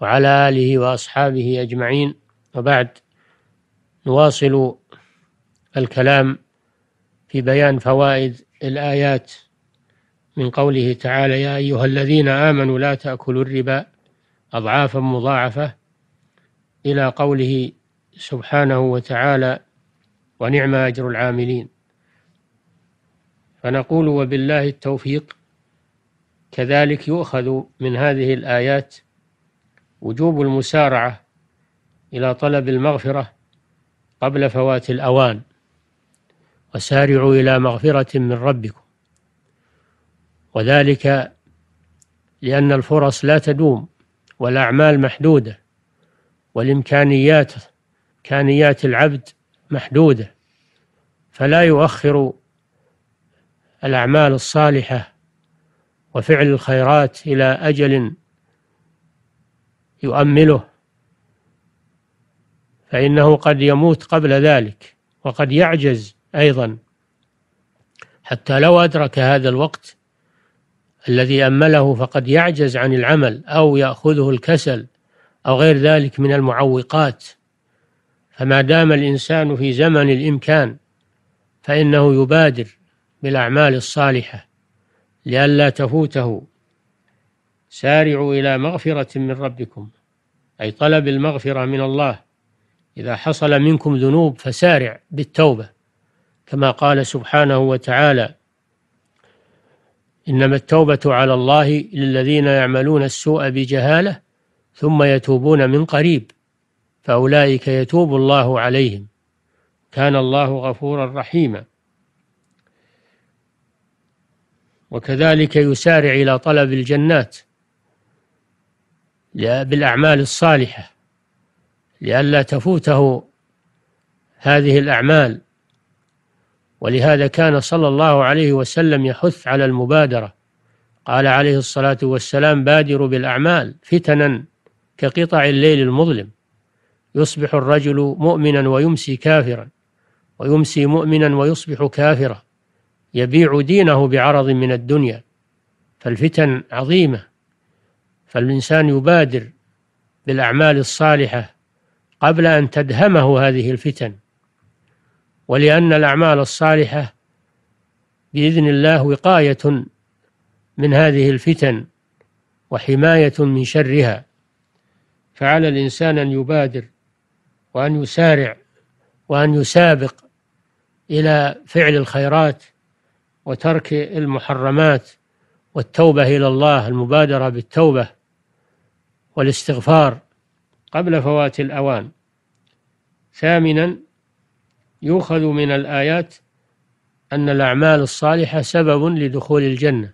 وعلى آله وأصحابه أجمعين وبعد نواصل الكلام في بيان فوائد الآيات من قوله تعالى يا أيها الذين آمنوا لا تأكلوا الربا أضعافا مضاعفة إلى قوله سبحانه وتعالى ونعم أجر العاملين فنقول وبالله التوفيق كذلك يؤخذ من هذه الآيات وجوب المسارعة إلى طلب المغفرة قبل فوات الأوان وسارعوا إلى مغفرة من ربكم وذلك لأن الفرص لا تدوم والأعمال محدودة والإمكانيات إمكانيات العبد محدودة فلا يؤخر الأعمال الصالحة وفعل الخيرات إلى أجل يؤمله فإنه قد يموت قبل ذلك وقد يعجز أيضا حتى لو أدرك هذا الوقت الذي أمله فقد يعجز عن العمل أو يأخذه الكسل أو غير ذلك من المعوقات فما دام الإنسان في زمن الإمكان فإنه يبادر بالأعمال الصالحة لئلا تفوته سارعوا إلى مغفرة من ربكم أي طلب المغفرة من الله إذا حصل منكم ذنوب فسارع بالتوبة كما قال سبحانه وتعالى إنما التوبة على الله للذين يعملون السوء بجهالة ثم يتوبون من قريب فأولئك يتوب الله عليهم كان الله غفورا رحيما وكذلك يسارع إلى طلب الجنات بالأعمال الصالحة لئلا تفوته هذه الأعمال ولهذا كان صلى الله عليه وسلم يحث على المبادرة قال عليه الصلاة والسلام بادروا بالأعمال فتنا كقطع الليل المظلم يصبح الرجل مؤمنا ويمسي كافرا ويمسي مؤمنا ويصبح كافرا يبيع دينه بعرض من الدنيا فالفتن عظيمة فالإنسان يبادر بالأعمال الصالحة قبل أن تدهمه هذه الفتن ولأن الأعمال الصالحة بإذن الله وقاية من هذه الفتن وحماية من شرها فعلى الإنسان أن يبادر وأن يسارع وأن يسابق إلى فعل الخيرات وترك المحرمات والتوبة إلى الله المبادرة بالتوبة والاستغفار قبل فوات الأوان ثامنا يؤخذ من الآيات أن الأعمال الصالحة سبب لدخول الجنة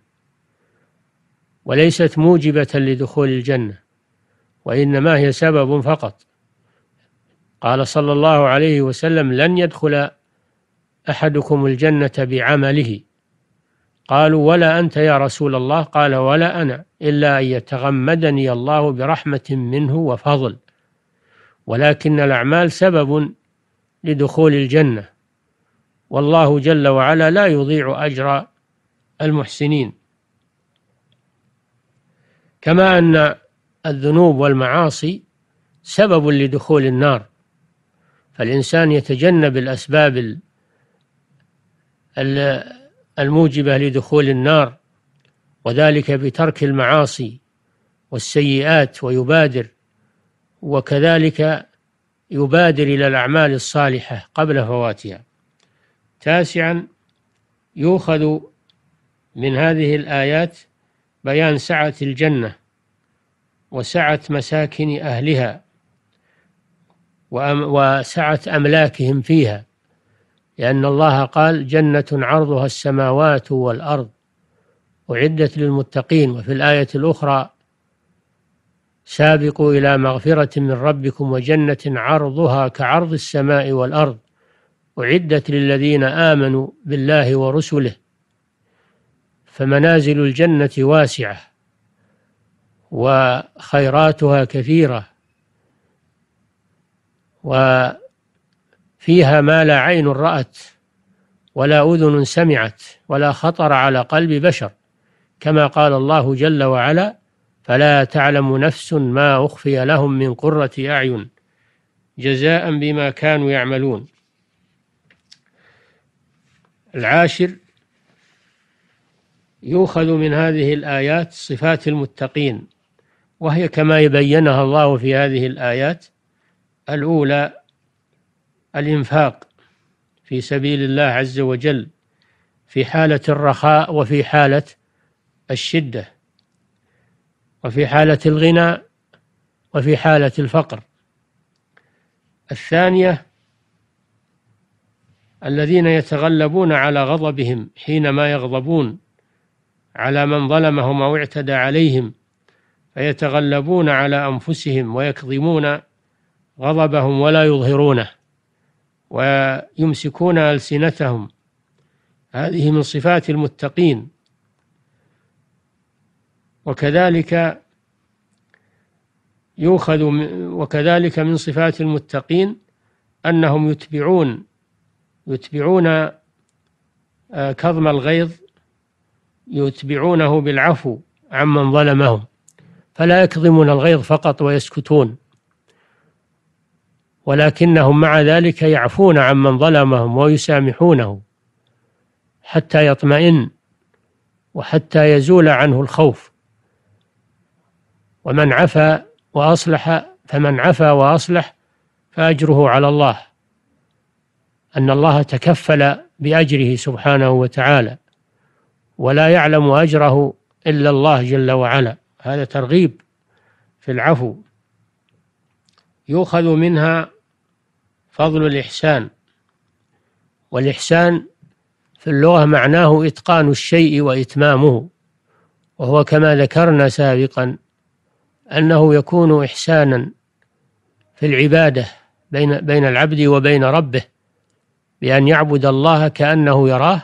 وليست موجبة لدخول الجنة وإنما هي سبب فقط قال صلى الله عليه وسلم لن يدخل أحدكم الجنة بعمله قالوا ولا أنت يا رسول الله قال ولا أنا إلا أن يتغمدني الله برحمة منه وفضل ولكن الأعمال سبب لدخول الجنة والله جل وعلا لا يضيع أجر المحسنين كما أن الذنوب والمعاصي سبب لدخول النار فالإنسان يتجنب الأسباب الموجبة لدخول النار وذلك بترك المعاصي والسيئات ويبادر وكذلك يبادر إلى الأعمال الصالحة قبل فواتها تاسعا يؤخذ من هذه الآيات بيان سعة الجنة وسعة مساكن أهلها وسعة أملاكهم فيها لأن الله قال جنة عرضها السماوات والأرض أعدت للمتقين وفي الآية الأخرى سابقوا إلى مغفرة من ربكم وجنة عرضها كعرض السماء والأرض أعدت للذين آمنوا بالله ورسله فمنازل الجنة واسعة وخيراتها كثيرة و فيها ما لا عين رأت ولا أذن سمعت ولا خطر على قلب بشر كما قال الله جل وعلا فلا تعلم نفس ما أخفي لهم من قرة أعين جزاء بما كانوا يعملون العاشر يؤخذ من هذه الآيات صفات المتقين وهي كما بينها الله في هذه الآيات الأولى الإنفاق في سبيل الله عز وجل في حالة الرخاء وفي حالة الشدة وفي حالة الغنى وفي حالة الفقر الثانية الذين يتغلبون على غضبهم حينما يغضبون على من ظلمهم أو اعتدى عليهم فيتغلبون على أنفسهم ويكظمون غضبهم ولا يظهرونه ويمسكون ألسنتهم هذه من صفات المتقين وكذلك يؤخذ وكذلك من صفات المتقين أنهم يتبعون يتبعون آه، كظم الغيظ يتبعونه بالعفو عمن ظلمهم فلا يكظمون الغيظ فقط ويسكتون ولكنهم مع ذلك يعفون عمن ظلمهم ويسامحونه حتى يطمئن وحتى يزول عنه الخوف ومن عفا وأصلح فمن عفا وأصلح فأجره على الله أن الله تكفل بأجره سبحانه وتعالى ولا يعلم أجره إلا الله جل وعلا هذا ترغيب في العفو يؤخذ منها فضل الإحسان والإحسان في اللغة معناه إتقان الشيء وإتمامه وهو كما ذكرنا سابقا أنه يكون إحسانا في العبادة بين بين العبد وبين ربه بأن يعبد الله كأنه يراه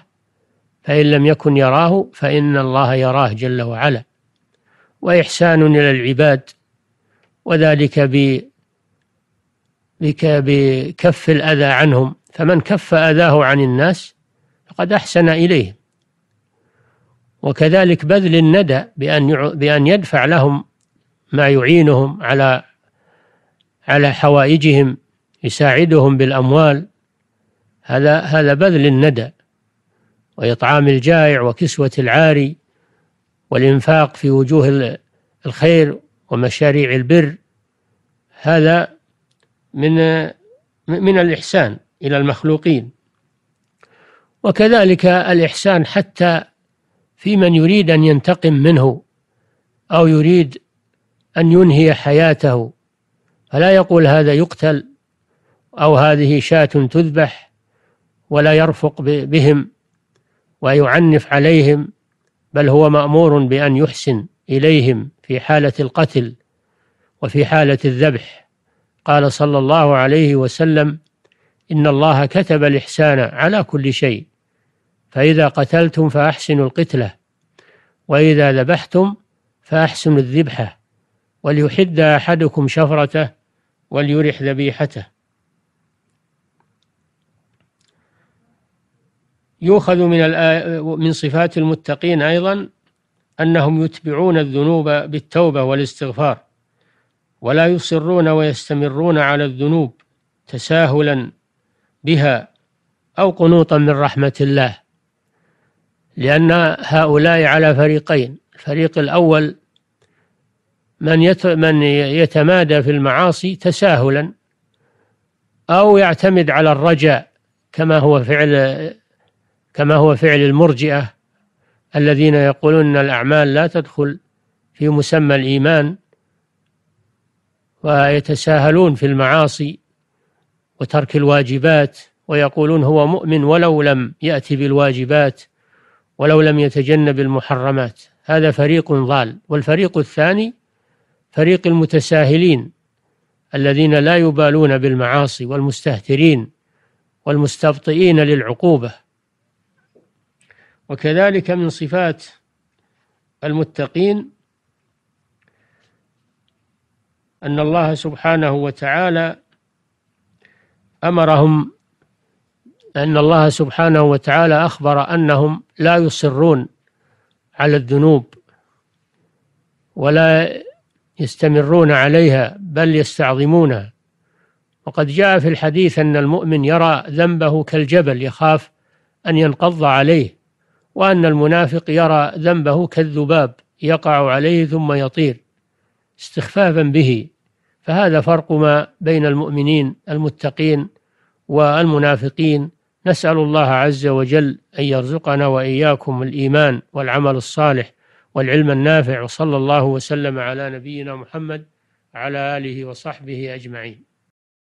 فإن لم يكن يراه فإن الله يراه جل وعلا وإحسان إلى العباد وذلك ب بكف الأذى عنهم فمن كف أذاه عن الناس فقد أحسن إليهم وكذلك بذل الندى بأن بأن يدفع لهم ما يعينهم على على حوائجهم يساعدهم بالأموال هذا هذا بذل الندى وإطعام الجائع وكسوة العاري والإنفاق في وجوه الخير ومشاريع البر هذا من من الإحسان إلى المخلوقين وكذلك الإحسان حتى في من يريد أن ينتقم منه أو يريد أن ينهي حياته فلا يقول هذا يقتل أو هذه شاة تذبح ولا يرفق بهم ويعنف عليهم بل هو مأمور بأن يحسن إليهم في حالة القتل وفي حالة الذبح قال صلى الله عليه وسلم إن الله كتب الإحسان على كل شيء فإذا قتلتم فأحسنوا القتلة وإذا ذبحتم فأحسنوا الذبحة وليحد أحدكم شفرته وليرح ذبيحته يؤخذ من من صفات المتقين أيضا أنهم يتبعون الذنوب بالتوبة والاستغفار ولا يصرون ويستمرون على الذنوب تساهلا بها أو قنوطا من رحمة الله لأن هؤلاء على فريقين الفريق الأول من من يتمادى في المعاصي تساهلا أو يعتمد على الرجاء كما هو فعل كما هو فعل المرجئة الذين يقولون أن الأعمال لا تدخل في مسمى الإيمان ويتساهلون في المعاصي وترك الواجبات ويقولون هو مؤمن ولو لم يأتي بالواجبات ولو لم يتجنب المحرمات هذا فريق ضال والفريق الثاني فريق المتساهلين الذين لا يبالون بالمعاصي والمستهترين والمستبطئين للعقوبة وكذلك من صفات المتقين أن الله سبحانه وتعالى أمرهم أن الله سبحانه وتعالى أخبر أنهم لا يصرون على الذنوب ولا يستمرون عليها بل يستعظمونها وقد جاء في الحديث أن المؤمن يرى ذنبه كالجبل يخاف أن ينقض عليه وأن المنافق يرى ذنبه كالذباب يقع عليه ثم يطير استخفافا به فهذا فرق ما بين المؤمنين المتقين والمنافقين نسأل الله عز وجل أن يرزقنا وإياكم الإيمان والعمل الصالح والعلم النافع وصلى الله وسلم على نبينا محمد على آله وصحبه أجمعين